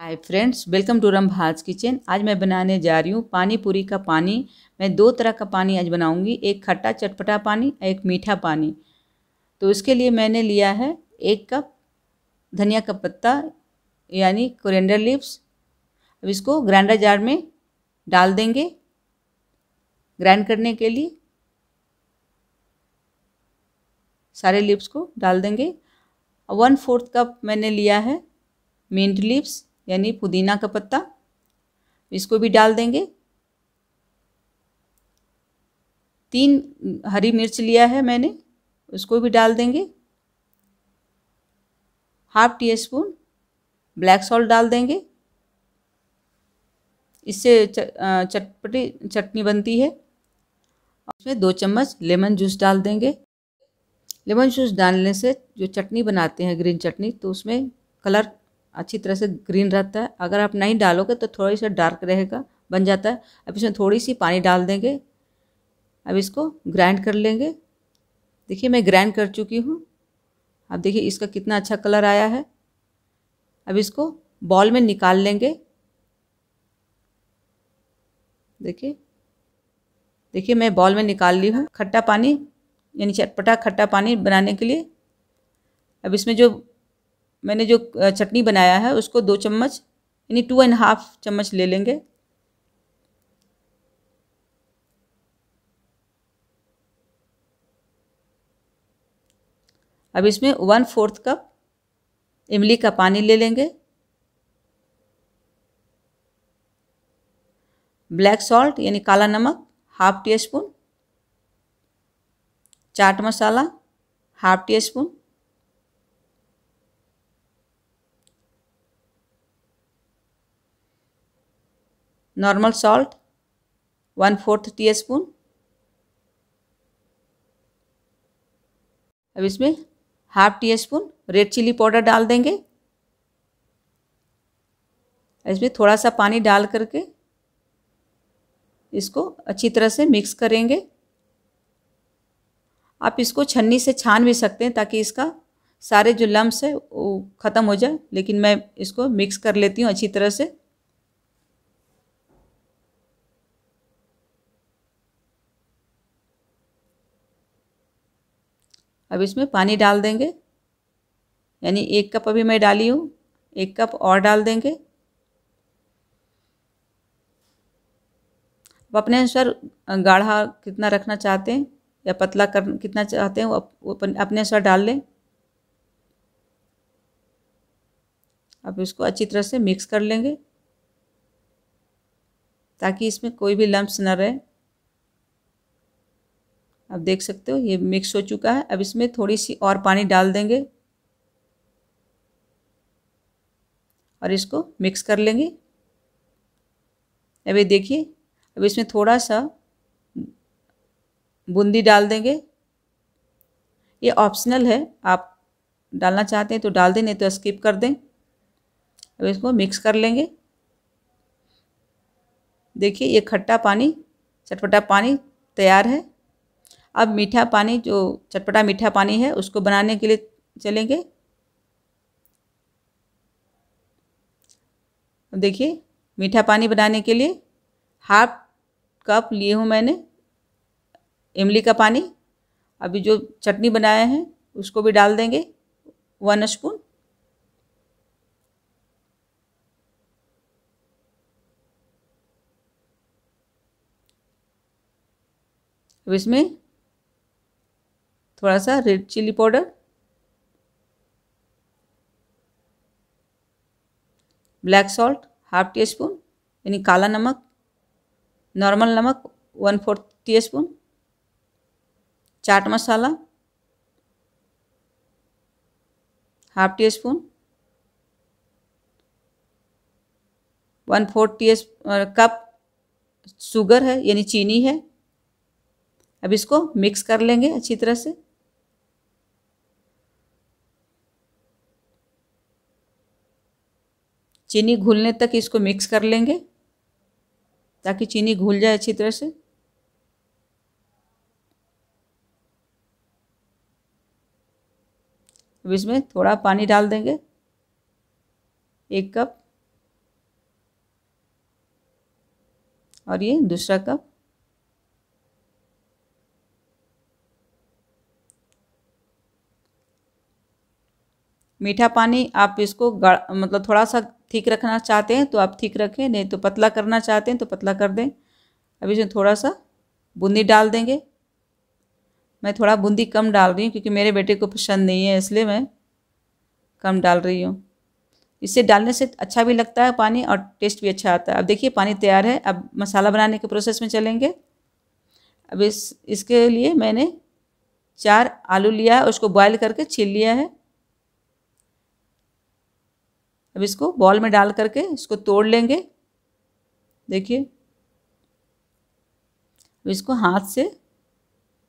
hi friends welcome to Rambhaj kitchen आज मैं बनाने जा रही हूँ पानी पूरी का पानी मैं दो तरह का पानी आज बनाऊँगी एक खट्टा चटपटा पानी एक मीठा पानी तो इसके लिए मैंने लिया है एक कप धनिया का पत्ता यानी कोरिएंडर लिप्स अब इसको ग्राइंडर जार में डाल देंगे ग्राइंड करने के लिए सारे लिप्स को डाल देंगे वन फोर्थ कप मैंने लिया है मिंट लिप्स यानी पुदीना का पत्ता इसको भी डाल देंगे तीन हरी मिर्च लिया है मैंने उसको भी डाल देंगे half teaspoon black salt डाल देंगे इससे चटपटी चटनी बनती है उसमें दो चम्मच लेमन जूस डाल देंगे लेमन जूस डालने से जो चटनी बनाते हैं ग्रीन चटनी तो उसमें कलर अच्छी तरह से ग्रीन रहता है अगर आप नहीं डालोगे तो थोड़ी सा डार्क रहेगा बन जाता है अब इसमें थोड़ी सी पानी डाल देंगे अब इसको ग्राइंड कर लेंगे देखिए मैं ग्राइंड कर चुकी हूँ अब देखिए इसका कितना अच्छा कलर आया है अब इसको बॉल में निकाल लेंगे देखिए देखिए मैं बॉल में निकाल ली हूँ खट्टा पानी यानी चटपटा खट्टा पानी बनाने के लिए अब इसमें जो मैंने जो चटनी बनाया है उसको दो चम्मच यानी टू एंड हाफ चम्मच ले लेंगे अब इसमें वन फोर्थ कप इमली का पानी ले लेंगे ब्लैक सॉल्ट यानी काला नमक half teaspoon chaat masala half teaspoon normal salt 1 fourth teaspoon अब इसमें half teaspoon red chilli powder डाल देंगे इसमें थोड़ा सा पानी डाल करके इसको अच्छी तरह से मिक्स करेंगे आप इसको छन्नी से छान भी सकते हैं ताकि इसका सारे जो लम्ब है वो ख़त्म हो जाए लेकिन मैं इसको मिक्स कर लेती हूँ अच्छी तरह से अब इसमें पानी डाल देंगे यानी एक कप अभी मैं डाली हूँ एक कप और डाल देंगे अब अपने अनुसार गाढ़ा कितना रखना चाहते हैं या पतला कर कितना चाहते हैं वो अपने अनुसार डाल लें अब इसको अच्छी तरह से मिक्स कर लेंगे ताकि इसमें कोई भी लम्ब्स न रहे अब देख सकते हो ये मिक्स हो चुका है अब इसमें थोड़ी सी और पानी डाल देंगे और इसको मिक्स कर लेंगे अब ये देखिए अब इसमें थोड़ा सा बूंदी डाल देंगे ये ऑप्शनल है आप डालना चाहते हैं तो डाल दें नहीं तो स्किप कर दें अब इसको मिक्स कर लेंगे देखिए ये खट्टा पानी चटपटा पानी तैयार है अब मीठा पानी जो चटपटा मीठा पानी है उसको बनाने के लिए चलेंगे देखिए मीठा पानी बनाने के लिए हाफ कप लिए हूँ मैंने इमली का पानी अभी जो चटनी बनाए हैं उसको भी डाल देंगे वन स्पून अब इसमें थोड़ा सा red chilli powder black salt half teaspoon यानी काला नमक नॉर्मल नमक one fourth teaspoon chaat masala half teaspoon one fourth teacup sugar है यानी चीनी है अब इसको मिक्स कर लेंगे अच्छी तरह से चीनी घुलने तक इसको मिक्स कर लेंगे ताकि चीनी घुल जाए अच्छी तरह से अब इसमें थोड़ा पानी डाल देंगे एक कप और ये दूसरा कप मीठा पानी आप इसको मतलब थोड़ा सा ठीक रखना चाहते हैं तो आप ठीक रखें नहीं तो पतला करना चाहते हैं तो पतला कर दें अभी इसमें थोड़ा सा बूंदी डाल देंगे मैं थोड़ा बूंदी कम डाल रही हूँ क्योंकि मेरे बेटे को पसंद नहीं है इसलिए मैं कम डाल रही हूँ इससे डालने से अच्छा भी लगता है पानी और टेस्ट भी अच्छा आता है अब देखिए पानी तैयार है अब मसाला बनाने के प्रोसेस में चलेंगे अब इस इसके लिए मैंने चार आलू लिया है उसको बॉयल करके छील लिया है अब इसको बॉल में डाल करके इसको तोड़ लेंगे देखिए अब इसको हाथ से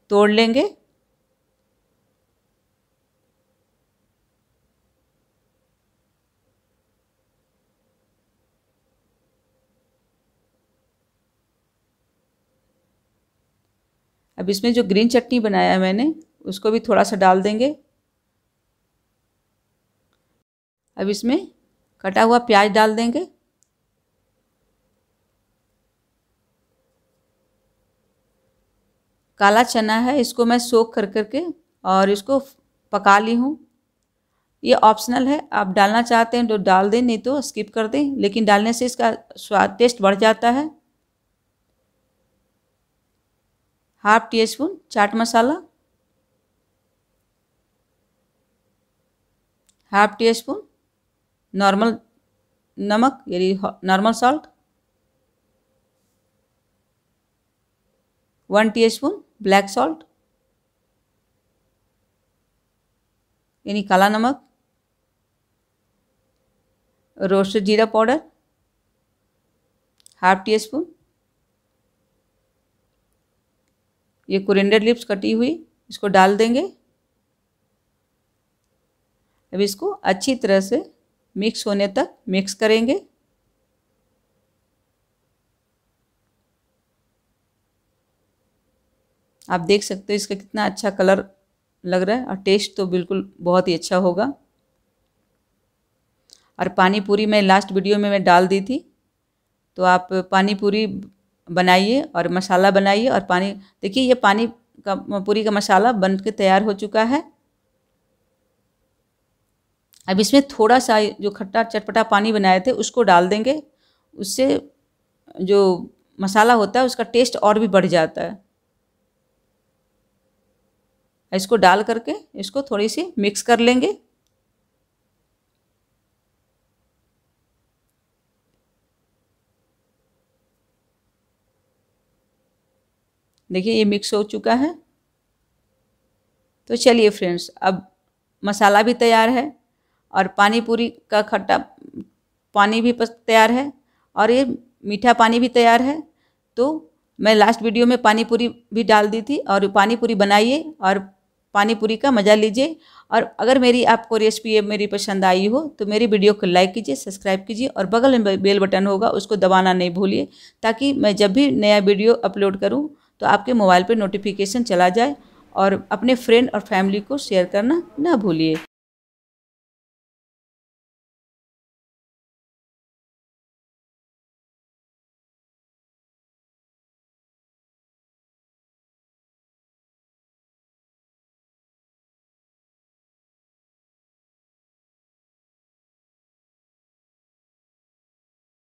तोड़ लेंगे अब इसमें जो ग्रीन चटनी बनाया है मैंने उसको भी थोड़ा सा डाल देंगे अब इसमें कटा हुआ प्याज डाल देंगे काला चना है इसको मैं सोख कर करके और इसको पका ली हूँ ये ऑप्शनल है आप डालना चाहते हैं तो डाल दें नहीं तो स्किप कर दें लेकिन डालने से इसका स्वाद टेस्ट बढ़ जाता है half teaspoon chaat masala half teaspoon normal नमक यानी normal salt one teaspoon black salt यानी काला नमक रोस्टेड जीरा पाउडर हाफ टी स्पून ये कुरेंडर लिप्स कटी हुई इसको डाल देंगे अब इसको अच्छी तरह से मिक्स होने तक मिक्स करेंगे आप देख सकते हो इसका कितना अच्छा कलर लग रहा है और टेस्ट तो बिल्कुल बहुत ही अच्छा होगा और पानी पूरी मैं लास्ट वीडियो में मैं डाल दी थी तो आप पानी पूरी बनाइए और मसाला बनाइए और पानी देखिए ये पानी का पूरी का मसाला बन के तैयार हो चुका है अब इसमें थोड़ा सा जो खट्टा चटपटा पानी बनाए थे उसको डाल देंगे उससे जो मसाला होता है उसका टेस्ट और भी बढ़ जाता है इसको डाल करके इसको थोड़ी सी मिक्स कर लेंगे देखिए ये मिक्स हो चुका है तो चलिए फ्रेंड्स अब मसाला भी तैयार है और पानी पूरी का खट्टा पानी भी तैयार है और ये मीठा पानी भी तैयार है तो मैं लास्ट वीडियो में पानी पूरी भी डाल दी थी और पानी पूरी बनाइए और पानी पूरी का मज़ा लीजिए और अगर मेरी आपको रेसिपी मेरी पसंद आई हो तो मेरी वीडियो को लाइक कीजिए सब्सक्राइब कीजिए और बगल में बेल बटन होगा उसको दबाना नहीं भूलिए ताकि मैं जब भी नया वीडियो अपलोड करूँ तो आपके मोबाइल पर नोटिफिकेशन चला जाए और अपने फ्रेंड और फैमिली को शेयर करना ना भूलिए